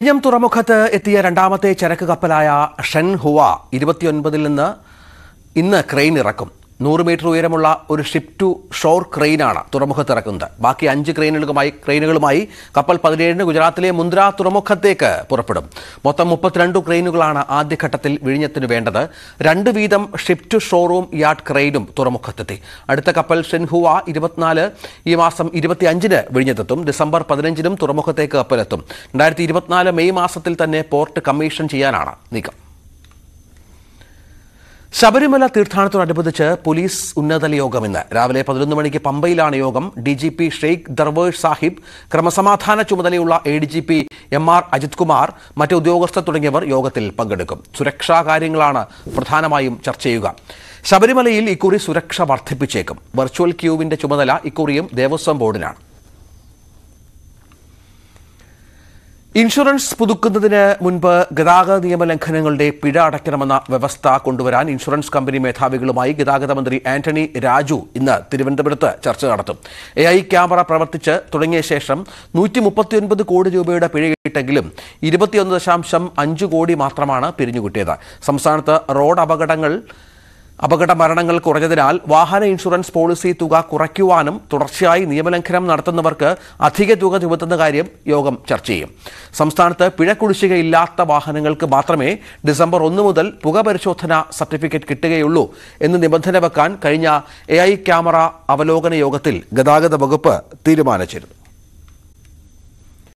കൊഞ്ഞം തുറമുഖത്ത് എത്തിയ രണ്ടാമത്തെ ചരക്ക് കപ്പലായ ഷെൻ ഹുവ ഇരുപത്തിയൊൻപതിൽ നിന്ന് ഇന്ന് ക്രെയിൻ ഇറക്കും നൂറ് മീറ്റർ ഉയരമുള്ള ഒരു ഷിപ്പ് ടു ഷോർ ക്രെയിനാണ് തുറമുഖത്തിറക്കുന്നത് ബാക്കി അഞ്ച് ക്രെയിനുകളുമായി ക്രെയിനുകളുമായി കപ്പൽ പതിനേഴിന് ഗുജറാത്തിലെ മുന്ദ്ര തുറമുഖത്തേക്ക് പുറപ്പെടും മൊത്തം മുപ്പത്തിരണ്ട് ക്രെയിനുകളാണ് ആദ്യഘട്ടത്തിൽ വിഴിഞ്ഞത്തിന് വേണ്ടത് രണ്ട് വീതം ഷിപ്പ് ടു ഷോറും യാർഡ് ക്രെയിനും തുറമുഖത്തെത്തി അടുത്ത കപ്പൽ ഷെൻഹുവ ഇരുപത്തിനാല് ഈ മാസം ഇരുപത്തിയഞ്ചിന് വിഴിഞ്ഞത്തെത്തും ഡിസംബർ പതിനഞ്ചിനും തുറമുഖത്തേക്ക് കപ്പലെത്തും രണ്ടായിരത്തി ഇരുപത്തിനാല് മെയ് മാസത്തിൽ തന്നെ പോർട്ട് കമ്മീഷൻ ചെയ്യാനാണ് നീക്കം ശബരിമല തീർത്ഥാടനത്തോടനുബന്ധിച്ച് പോലീസ് ഉന്നതതല യോഗം ഇന്ന് രാവിലെ പതിനൊന്ന് മണിക്ക് പമ്പയിലാണ് യോഗം D G P Sheikh Darvesh Sahib ക്രമസമാധാന ചുമതലയുള്ള A D G P M R Ajith Kumar മറ്റ് ഉദ്യോഗസ്ഥർ തുടങ്ങിയവർ യോഗത്തിൽ പങ്കെടുക്കും സുരക്ഷാ കാര്യങ്ങളാണ് പ്രധാനമായും ചർച്ച ചെയ്യുക ശബരിമലയിൽ ഇക്കുറി സുരക്ഷ വർദ്ധിപ്പിച്ചേക്കും വെർച്വൽ ക്യൂവിന്റെ ചുമതല ഇക്കുറിയും ദേവസ്വം ബോർഡിനാണ് ഇൻഷുറൻസ് പുതുക്കുന്നതിന് മുൻപ് ഗതാഗത ലംഘനങ്ങളുടെ പിഴ അടയ്ക്കണമെന്ന വ്യവസ്ഥ കൊണ്ടുവരാൻ ഇൻഷുറൻസ് കമ്പനി മേധാവികളുമായി ഗതാഗത മന്ത്രി ആന്റണി രാജു ഇന്ന് തിരുവനന്തപുരത്ത് ചർച്ച നടത്തും എ ഐ ക്യാമറ പ്രവർത്തിച്ച് തുടങ്ങിയ ശേഷം നൂറ്റി മുപ്പത്തിയൊൻപത് കോടി രൂപയുടെ പിഴയിട്ടെങ്കിലും ഇരുപത്തിയൊന്ന് ദശാംശം അഞ്ച് കോടി മാത്രമാണ് പിരിഞ്ഞുകിട്ടിയത് സംസ്ഥാനത്ത് റോഡ് അപകടങ്ങൾ അപകട മരണങ്ങൾ കുറഞ്ഞതിനാൽ വാഹന ഇൻഷുറൻസ് പോളിസി തുക കുറയ്ക്കുവാനും തുടർച്ചയായി നിയമലംഘനം നടത്തുന്നവർക്ക് അധിക തുക ചുമത്തുന്ന കാര്യം യോഗം ചർച്ച ചെയ്യും സംസ്ഥാനത്ത് പിഴക്കുടിശ്ശികയില്ലാത്ത വാഹനങ്ങൾക്ക് മാത്രമേ ഡിസംബർ ഒന്ന് മുതൽ പുക സർട്ടിഫിക്കറ്റ് കിട്ടുകയുള്ളൂ എന്ന് നിബന്ധന വെക്കാൻ കഴിഞ്ഞ എ ക്യാമറ അവലോകന യോഗത്തിൽ ഗതാഗത വകുപ്പ് തീരുമാനിച്ചിരുന്നു